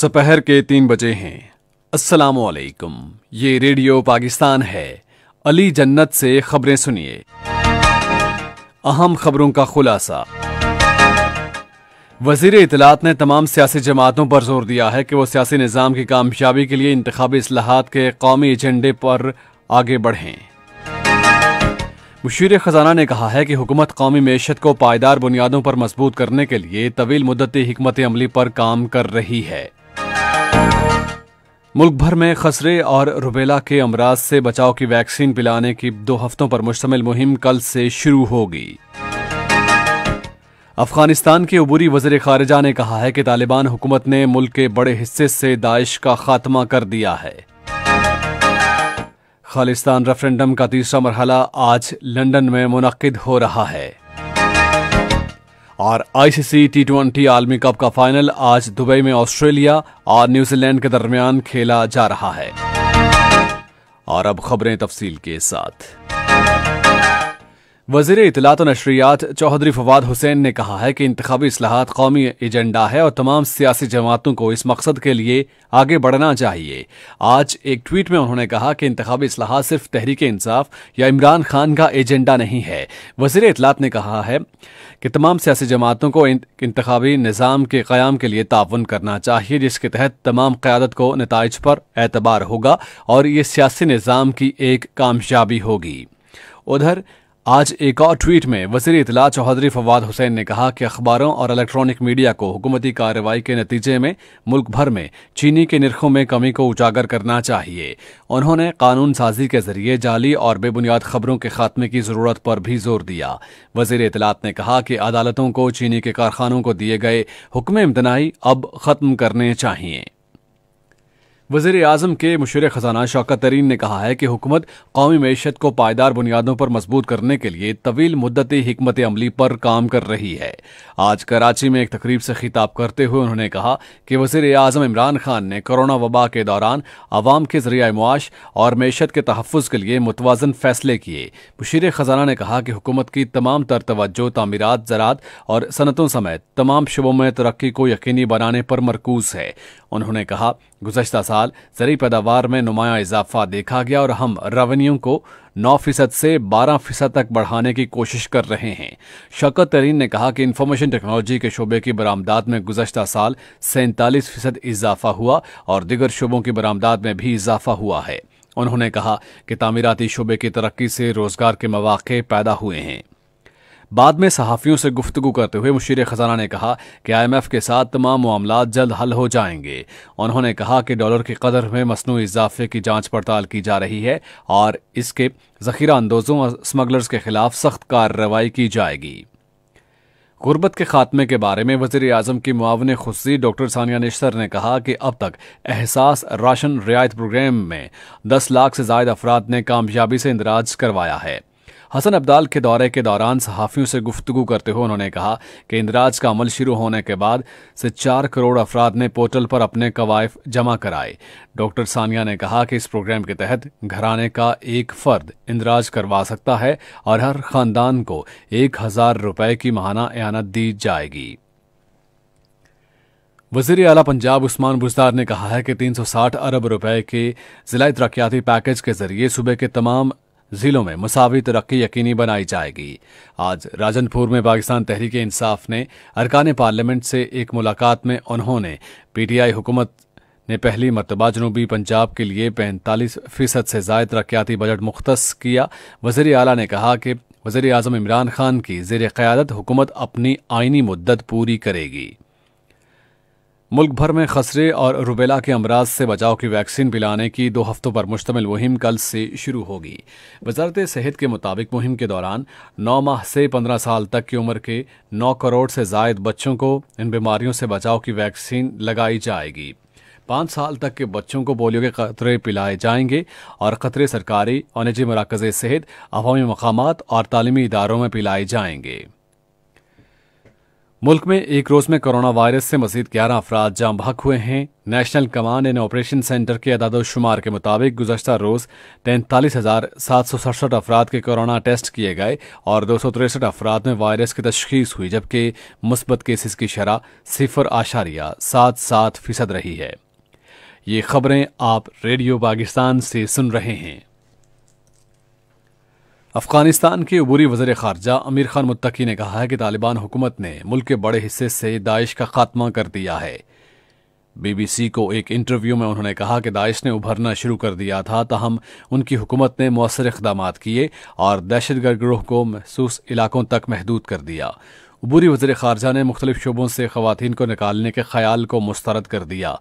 सपहर के तीन बजे हैं अस्सलाम वालेकुम ये रेडियो पाकिस्तान है अली जन्नत से खबरें सुनिए अहम खबरों का खुलासा वजीर इतलात ने तमाम सियासी जमातों पर जोर दिया है कि वो सियासी निज़ाम की कामयाबी के लिए इंतबी असलाहत के कौमी एजेंडे पर आगे बढ़ें मुशीर ख़जाना ने कहा है कि हुकूमत कौमी मीशत को पायदार बुनियादों पर मजबूत करने के लिए तवील मुद्दती हमत अमली पर काम कर रही है मुल्क भर में खसरे और रुबेला के अमराज से बचाव की वैक्सीन पिलाने की दो हफ्तों पर मुश्तमिल मुहिम कल से शुरू होगी अफगानिस्तान के उबूरी वजीर खारजा ने कहा है कि तालिबान हुकूमत ने मुल्क के बड़े हिस्से से दाइश का खात्मा कर दिया है खालिस्तान रेफरेंडम का तीसरा मरहला आज लंदन में मुनद हो रहा है और आईसीसी टी ट्वेंटी आलमी कप का फाइनल आज दुबई में ऑस्ट्रेलिया और न्यूजीलैंड के दरमियान खेला जा रहा है और अब खबरें तफसील के साथ वजीर तो नशरियात चौधरी फवाद हुसैन ने कहा है कि इंतबी असलाहत कौमी एजेंडा है और तमाम सियासी जमातों को इस मकसद के लिए आगे बढ़ना चाहिए आज एक ट्वीट में उन्होंने कहा कि इंतबी असलाहत सिर्फ तहरीक इंसाफ या इमरान खान का एजेंडा नहीं है वजीर इतलात ने कहा है कि तमाम सियासी जमातों को इंतबी निज़ाम के क्याम के लिए ताउन करना चाहिए जिसके तहत तमाम क्यादत को नतज पर एतबार होगा और ये सियासी निज़ाम की एक कामयाबी होगी उधर आज एक और ट्वीट में वजीर इतला चौधरी फवाद हुसैन ने कहा कि अखबारों और इलेक्ट्रॉनिक मीडिया को हुकूमती कार्रवाई के नतीजे में मुल्क भर में चीनी के निरखों में कमी को उजागर करना चाहिए उन्होंने कानून साजी के जरिए जाली और बेबुनियाद खबरों के खात्मे की जरूरत पर भी जोर दिया वजीर इतलात ने कहा कि अदालतों को चीनी के कारखानों को दिए गए हुक्म इम्तनाही अब खत्म करने चाहिए वजीर अजम के मशूर ख़जाना शौकत तरीन ने कहा है कि हुकूमत कौमी मीशत को पायदार बुनियादों पर मजबूत करने के लिए तवील मुद्दती हमत अमली पर काम कर रही है आज कराची में एक तकरीब से खिताब करते हुए उन्होंने कहा कि वजीर अजम इमरान खान ने कोरोना वबा के दौरान आवाम के जरिए मुआश और मीशत के तहफ़ के लिए मुतवाजन फैसले किए मशीर ख़जाना ने कहा कि हुकूमत की तमाम तर तोज्जो तमीरत ज़रात और सनतों समेत तमाम शुबों में तरक्की को यकीनी बनाने पर मरकूज है उन्होंने कहा गुजशत साल जरी पैदावार में नुमाया इजाफा देखा गया और हम रेवन्यू को 9 फीसद से 12 फीसद तक बढ़ाने की कोशिश कर रहे हैं शौकत तरीन ने कहा कि इंफॉर्मेशन टेक्नोलॉजी के शोबे की बरामदात में गुजशत साल सैंतालीस फीसद इजाफा हुआ और दिगर शोबों की बरामदात में भी इजाफा हुआ है उन्होंने कहा कि तामीराती शोबे की तरक्की से रोजगार के मौाक़े पैदा हुए हैं बाद में सहाफ़ियों से गुफ्तु करते हुए मुशीर ख़जाना ने कहा कि आईएमएफ के साथ तमाम मामला जल्द हल हो जाएंगे उन्होंने कहा कि डॉलर की कदर में मसनू इजाफे की जांच पड़ताल की जा रही है और इसके जखीरा अंदोज़ों और स्मगलर्स के खिलाफ सख्त कार्रवाई की जाएगी गुर्बत के खात्मे के बारे में वजीर अजम की मुआवन खुशी डॉक्टर सानिया निश्तर ने कहा कि अब तक एहसास राशन रियायत प्रोग्राम में दस लाख से जायद अफराद ने कामयाबी से इंदराज करवाया है हसन अब्दाल के दौरे के दौरान सहाफ़ियों से गुफ्तु करते हुए उन्होंने कहा कि इंदिराज का अमल शुरू होने के बाद से चार करोड़ अफराद ने पोर्टल पर अपने कवायफ जमा कराए डॉक्टर सानिया ने कहा कि इस प्रोग्राम के तहत घराने का एक फ़र्द इंदिराज करवा सकता है और हर ख़ानदान को एक हज़ार रुपये की महाना एनत दी जाएगी वजीर अला पंजाब उस्मान बुजदार ने कहा है कि 360 अरब रुपए के ज़िला तरक्याती पैकेज के जरिए सूबे के तमाम जिलों में मुसावी तरक्की यकीनी बनाई जाएगी आज राजनपुर में पाकिस्तान तहरीक इंसाफ ने अरकान पार्लियामेंट से एक मुलाकात में उन्होंने पीटीआई हुकूमत ने पहली मरतबा जनूबी पंजाब के लिए पैंतालीस फीसद से जायद तरक्याती बजट मुख्त किया वजीर अला ने कहा कि वजी अजम इमरान खान की जेर क़्यादत हुकूमत अपनी आइनी मुद्दत पूरी करेगी मुल्क भर में खसरे और रुबेला के अमराज से बचाव की वैक्सीन पिलाने की दो हफ्तों पर मुश्तमिल मुहिम कल से शुरू होगी वजारत सेहत के मुताबिक मुहिम के दौरान नौ माह से पंद्रह साल तक की उम्र के नौ करोड़ से जायद बच्चों को इन बीमारियों से बचाव की वैक्सीन लगाई जाएगी पाँच साल तक के बच्चों को पोलियो के खतरे पिलाए जाएंगे और खतरे सरकारी और निजी मराकज़ सेहत अवामी मकाम और तालीमी इदारों में पिलाए जाएंगे मुल्क में एक रोज में कोरोना वायरस से मजीद ग्यारह अफराद जाम बहक हुए हैं national command and operation centre के अदादोशुमार के मुताबिक गुजशत रोज तैंतालीस हजार सात सौ सड़सठ अफराद के कोरोना टेस्ट किए गए और दो सौ तिरसठ अफराद में वायरस की तशखीस हुई जबकि मुस्बत केसेस की शरह सिफर आशारिया सात सात फीसद रही है ये खबरें आप रेडियो पाकिस्तान से सुन रहे हैं अफगानिस्तान के उबूरी वजर खारजा अमीर खान मुत्तकी ने कहा है कि तालिबान हुकूमत ने मुल्क के बड़े हिस्से से दाइश का खात्मा कर दिया है बीबीसी को एक इंटरव्यू में उन्होंने कहा कि दाइश ने उभरना शुरू कर दिया था तहम उनकी हुकूमत ने मौसर इकदाम किए और दहशतगर्द ग्रोह को महसूस इलाकों तक महदूद कर दिया उबूरी वजीर खारजा ने मुख्तलिफ शोबों से खातन को निकालने के ख्याल को मुस्तरद कर दिया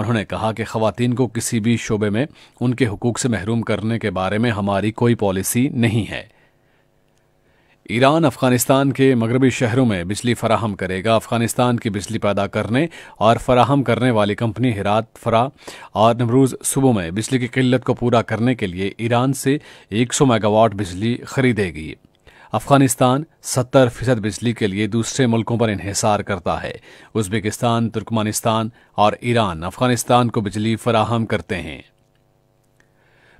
उन्होंने कहा कि खातन को किसी भी शोबे में उनके हकूक़ से महरूम करने के बारे में हमारी कोई पॉलिसी नहीं है ईरान अफगानिस्तान के मगरबी शहरों में बिजली फराहम करेगा अफगानिस्तान की बिजली पैदा करने और फराहम करने वाली कंपनी हिरात फरा और नमरूज सुबह में बिजली की किल्लत को पूरा करने के लिए ईरान से 100 मेगावाट बिजली खरीदेगी अफगानिस्तान 70 फीसद बिजली के लिए दूसरे मुल्कों पर इन्हिसार करता है उज्बेकिस्तान तुर्कमानिस्तान और ईरान अफगानिस्तान को बिजली फराहम करते हैं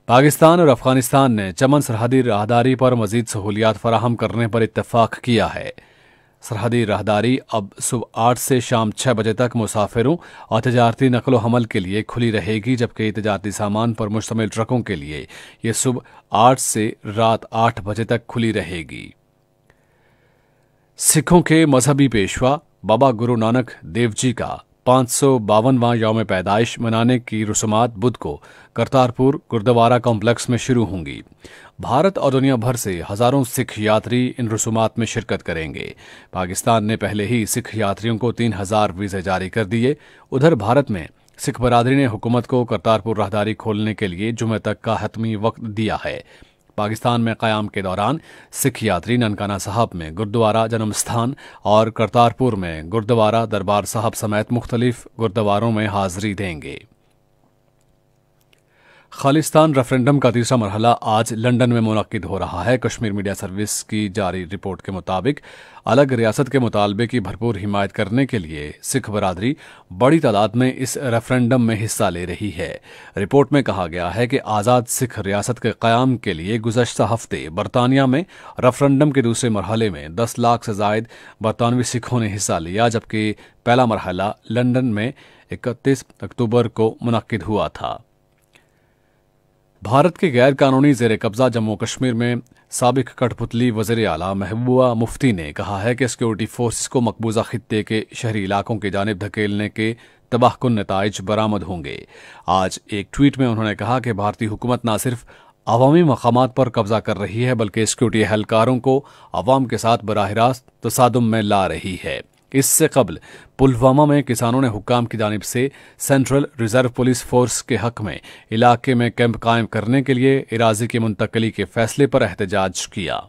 पाकिस्तान और अफगानिस्तान ने चमन सरहदी राहदारी पर मजीद सहूलियात फराहम करने पर इतफाक किया है सरहदी राहदारी अब सुबह आठ से शाम छः बजे तक मुसाफिरों और तजारती नकलो हमल के लिए खुली रहेगी जबकि तजारती सामान पर मुश्तमिल ट्रकों के लिए ये सुबह आठ से रात आठ बजे तक खुली रहेगी सिखों के मजहबी पेशवा बाबा गुरु नानक देव जी का पाँच सौ बावनवा योम पैदाइश मनाने की रसूमात बुध को करतारपुर गुरुद्वारा कॉम्प्लेक्स में शुरू होंगी भारत और दुनिया भर से हजारों सिख यात्री इन रसूमात में शिरकत करेंगे पाकिस्तान ने पहले ही सिख यात्रियों को तीन हजार वीज़े जारी कर दिए उधर भारत में सिख बरादरी ने हुकूमत को करतारपुर राहदारी खोलने के लिए जुमे तक का हतमी वक्त दिया है पाकिस्तान में क़्याम के दौरान सिख यात्री ननकाना साहब में गुरुद्वारा जन्म स्थान और करतारपुर में गुरुद्वारा दरबार साहब समेत मुख्तलिफ गुरुद्वारों में हाजिरी देंगे खालिस्तान रेफरेंडम का तीसरा मरहला आज लंदन में मुनद हो रहा है कश्मीर मीडिया सर्विस की जारी रिपोर्ट के मुताबिक अलग रियासत के मुतालबे की भरपूर हिमायत करने के लिए सिख बरदरी बड़ी तादाद में इस रेफरेंडम में हिस्सा ले रही है रिपोर्ट में कहा गया है कि आज़ाद सिख रियासत के क्याम के लिए गुजशत हफ्ते बरतानिया में रेफरेंडम के दूसरे मरहले में दस लाख से जायद बरतानवी सिखों ने हिस्सा लिया जबकि पहला मरहला लंदन में इकतीस अक्टूबर को मनद हुआ था भारत के गैर कानूनी जेर कब्जा जम्मू कश्मीर में सबक कठपुतली वजीर अला महबूबा मुफ्ती ने कहा है कि सिक्योरिटी फोर्स को मकबूजा खत्े के शहरी इलाकों की जानब धकेलने के तबाहकुन नतज बरामद होंगे आज एक ट्वीट में उन्होंने कहा कि भारतीय हुकूमत न सिर्फ अवामी मकाम पर कब्जा कर रही है बल्कि सिक्योरिटी एहलकारों को अवाम के साथ बरह रास्त तसादम में ला रही है इससे कबल पुलवामा में किसानों ने हुकाम की जानब से सेंट्रल रिजर्व पुलिस फोर्स के हक में इलाके में कैंप कायम करने के लिए इराजे की मुंतकली के फैसले पर एहतजाज किया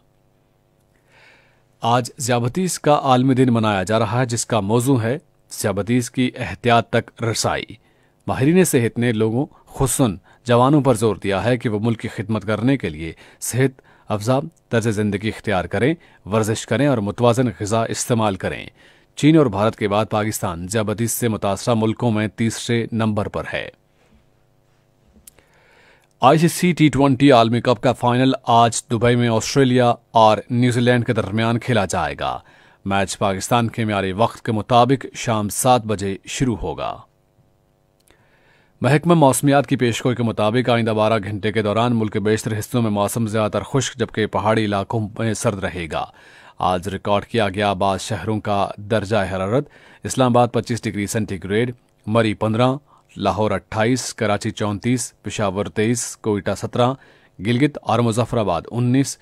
आज ज्याबतीस का आलमी दिन मनाया जा रहा है जिसका मौजू है ज्याबतीस की एहतियात तक रसाई माहरीन सेहत ने लोगों खसन जवानों पर जोर दिया है कि वह मुल्क की खिदमत करने के लिए सेहत अफजा तर्ज ज़िंदगी इख्तियार करें वर्जिश करें और मुतवाजन गज़ा इस्तेमाल करें चीन और भारत के बाद पाकिस्तान जबहदीस से मुतासर मुल्कों में तीसरे नंबर पर है आईसीसी टी ट्वेंटी आलमी कप का फाइनल आज दुबई में ऑस्ट्रेलिया और न्यूजीलैंड के दरमियान खेला जाएगा मैच पाकिस्तान के म्यारी वक्त के मुताबिक शाम सात बजे शुरू होगा महकमा मौसमियात की पेशगोई के मुताबिक आइंदा बारह घंटे के दौरान मुल्क के बेशतर हिस्सों में मौसम ज्यादातर खुश्क जबकि पहाड़ी इलाकों में सर्द रहेगा आज रिकॉर्ड किया गया बाद शहरों का दर्जा हरारत इस्लामाबाद 25 डिग्री सेंटीग्रेड मरी 15, लाहौर 28, कराची 34, पिशावर 23, कोयटा 17, गिलगित और मुजफ्फराबाद 19,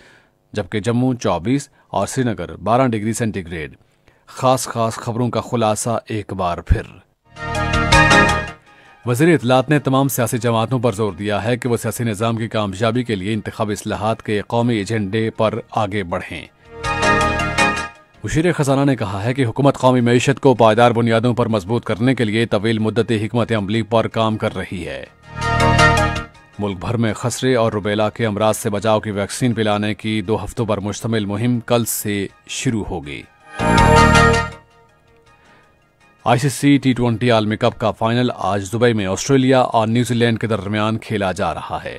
जबकि जम्मू 24 और श्रीनगर 12 डिग्री सेंटीग्रेड खास खास खबरों का खुलासा एक बार फिर वजीर इतलात ने तमाम सियासी जमातों पर जोर दिया है कि वह सियासी निज़ाम की कामयाबी के लिए इंतबी असलाहत के कौमी एजेंडे पर आगे बढ़ें उशीर खजाना ने कहा है कि हुकूमत कौमी मीशत को पायदार बुनियादों पर मजबूत करने के लिए तवील मुद्दत हमत अमली पर काम कर रही है मुल्क भर में खसरे और रुबेला के अमराज से बचाव की वैक्सीन पिलाने की दो हफ्तों पर मुश्तमिल मुहिम कल से शुरू होगी आईसीसी टी ट्वेंटी आलमी कप का फाइनल आज दुबई में ऑस्ट्रेलिया और न्यूजीलैंड के दरमियान खेला जा रहा है